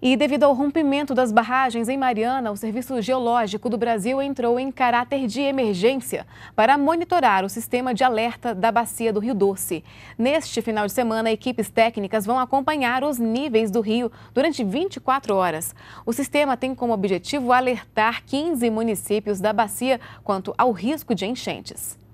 E devido ao rompimento das barragens em Mariana, o Serviço Geológico do Brasil entrou em caráter de emergência para monitorar o sistema de alerta da bacia do Rio Doce. Neste final de semana, equipes técnicas vão acompanhar os níveis do rio durante 24 horas. O sistema tem como objetivo alertar 15 municípios da bacia quanto ao risco de enchentes.